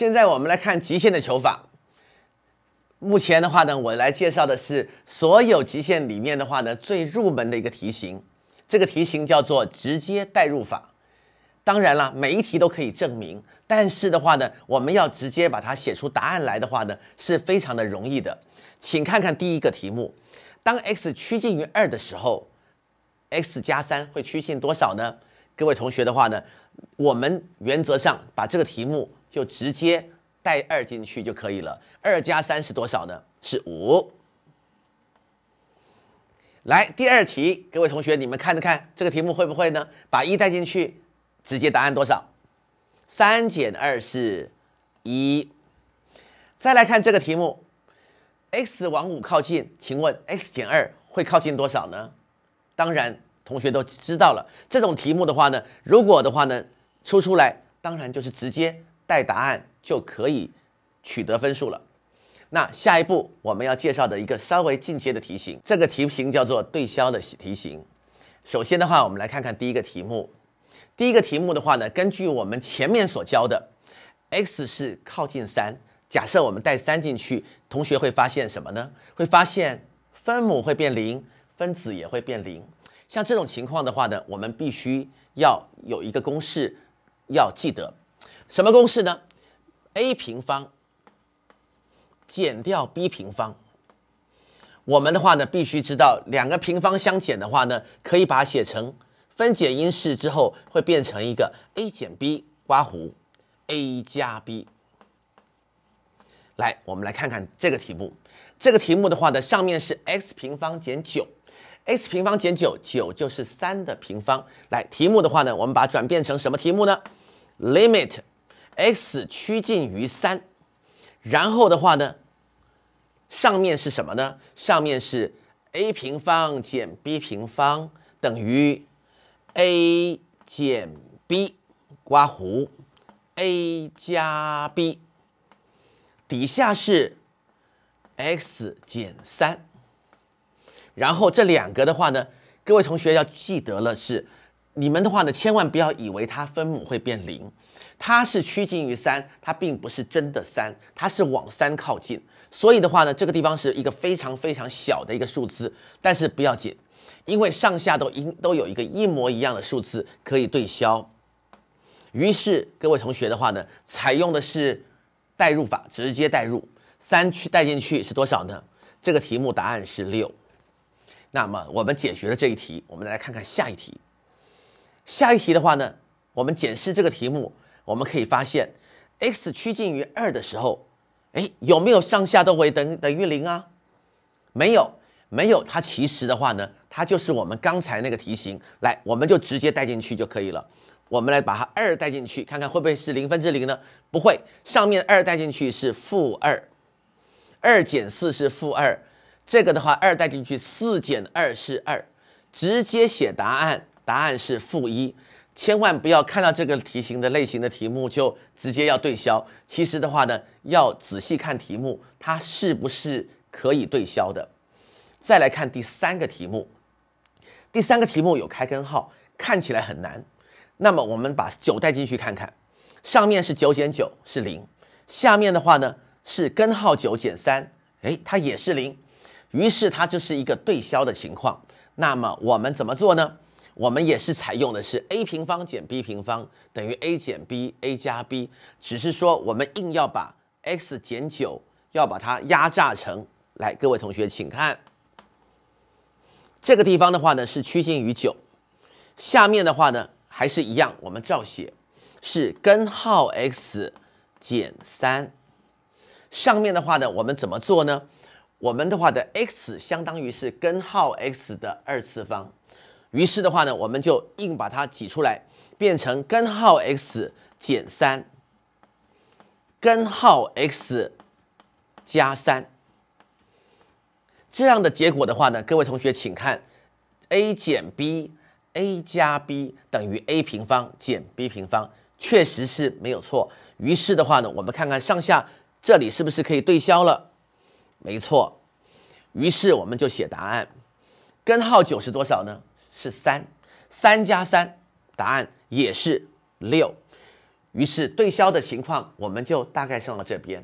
现在我们来看极限的求法。目前的话呢，我来介绍的是所有极限里面的话呢最入门的一个题型。这个题型叫做直接代入法。当然了，每一题都可以证明，但是的话呢，我们要直接把它写出答案来的话呢，是非常的容易的。请看看第一个题目：当 x 趋近于二的时候，x 加三会趋近多少呢？各位同学的话呢，我们原则上把这个题目。就直接带二进去就可以了，二加三是多少呢？是五。来第二题，各位同学，你们看着看这个题目会不会呢？把一带进去，直接答案多少？三减二是一。再来看这个题目，x 往五靠近，请问 x 减二会靠近多少呢？当然，同学都知道了。这种题目的话呢，如果的话呢，出出来当然就是直接。带答案就可以取得分数了。那下一步我们要介绍的一个稍微进阶的题型，这个题型叫做对消的题型。首先的话，我们来看看第一个题目。第一个题目的话呢，根据我们前面所教的，x 是靠近三，假设我们带三进去，同学会发现什么呢？会发现分母会变零，分子也会变零。像这种情况的话呢，我们必须要有一个公式要记得。什么公式呢？a 平方减掉 b 平方，我们的话呢必须知道两个平方相减的话呢，可以把它写成分解因式之后会变成一个 a 减 b 刮弧 a 加 b。来，我们来看看这个题目。这个题目的话呢，上面是 x 平方减九，x 平方减九，九就是三的平方。来，题目的话呢，我们把它转变成什么题目呢？limit x 趋近于三，然后的话呢，上面是什么呢？上面是 a 平方减 b 平方等于 a 减 b，刮弧 a 加 b，底下是 x 减三，然后这两个的话呢，各位同学要记得了是。你们的话呢，千万不要以为它分母会变零，它是趋近于三，它并不是真的三，它是往三靠近。所以的话呢，这个地方是一个非常非常小的一个数字，但是不要紧，因为上下都一都有一个一模一样的数字可以对消。于是各位同学的话呢，采用的是代入法，直接代入三去代进去是多少呢？这个题目答案是六。那么我们解决了这一题，我们来看看下一题。下一题的话呢，我们检视这个题目，我们可以发现，x 趋近于二的时候，哎，有没有上下都会等等于零啊？没有，没有，它其实的话呢，它就是我们刚才那个题型，来，我们就直接代进去就可以了。我们来把它二代进去，看看会不会是零分之零呢？不会，上面二代进去是负二，二减四是负二，这个的话二代进去四减二是二，直接写答案。答案是负一，千万不要看到这个题型的类型的题目就直接要对消。其实的话呢，要仔细看题目，它是不是可以对消的。再来看第三个题目，第三个题目有开根号，看起来很难。那么我们把九代进去看看，上面是九减九是零，下面的话呢是根号九减三，哎，它也是零，于是它就是一个对消的情况。那么我们怎么做呢？我们也是采用的是 a 平方减 b 平方等于 a 减 b a 加 b，只是说我们硬要把 x 减九要把它压榨成，来各位同学请看这个地方的话呢是趋近于九，下面的话呢还是一样，我们照写是根号 x 减三，上面的话呢我们怎么做呢？我们的话的 x 相当于是根号 x 的二次方。于是的话呢，我们就硬把它挤出来，变成根号 x 减三，根号 x 加三这样的结果的话呢，各位同学请看 a 减 b，a 加 b 等于 a 平方减 b 平方，确实是没有错。于是的话呢，我们看看上下这里是不是可以对消了，没错。于是我们就写答案，根号九是多少呢？是三，三加三，答案也是六，于是对消的情况我们就大概上了这边。